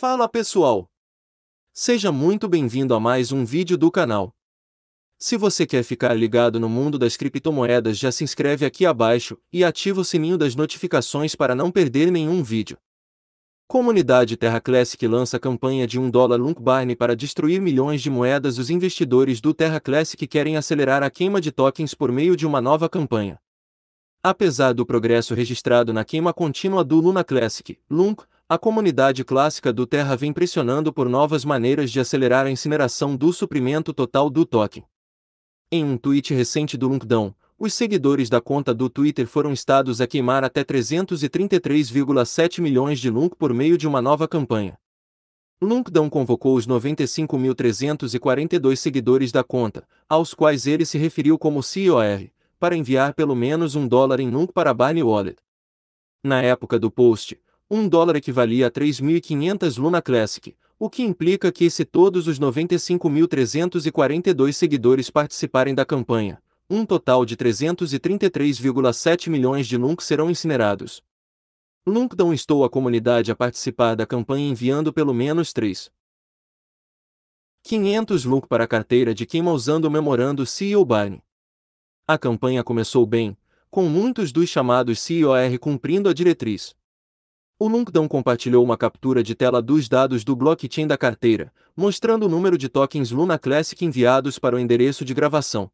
Fala pessoal! Seja muito bem-vindo a mais um vídeo do canal. Se você quer ficar ligado no mundo das criptomoedas já se inscreve aqui abaixo e ativa o sininho das notificações para não perder nenhum vídeo. Comunidade Terra Classic lança campanha de 1 dólar Barney para destruir milhões de moedas. Os investidores do Terra Classic querem acelerar a queima de tokens por meio de uma nova campanha. Apesar do progresso registrado na queima contínua do Luna Classic, Lunk, a comunidade clássica do Terra vem pressionando por novas maneiras de acelerar a incineração do suprimento total do token. Em um tweet recente do Lunkdown, os seguidores da conta do Twitter foram estados a queimar até 333,7 milhões de Lunk por meio de uma nova campanha. Lunkdown convocou os 95.342 seguidores da conta, aos quais ele se referiu como COR, para enviar pelo menos um dólar em Lunk para Barney Wallet. Na época do post, um dólar equivalia a 3.500 Luna Classic, o que implica que se todos os 95.342 seguidores participarem da campanha, um total de 333,7 milhões de Lunk serão incinerados. Lunk não estou a comunidade a participar da campanha enviando pelo menos 3. 500 Lunk para a carteira de queima usando o memorando CEO Barney. A campanha começou bem, com muitos dos chamados CIOR cumprindo a diretriz. O Lungdon compartilhou uma captura de tela dos dados do blockchain da carteira, mostrando o número de tokens Luna Classic enviados para o endereço de gravação.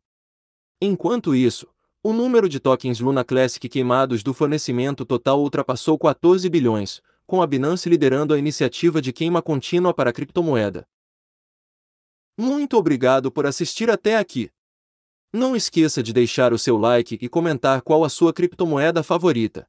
Enquanto isso, o número de tokens Luna Classic queimados do fornecimento total ultrapassou 14 bilhões, com a Binance liderando a iniciativa de queima contínua para a criptomoeda. Muito obrigado por assistir até aqui. Não esqueça de deixar o seu like e comentar qual a sua criptomoeda favorita.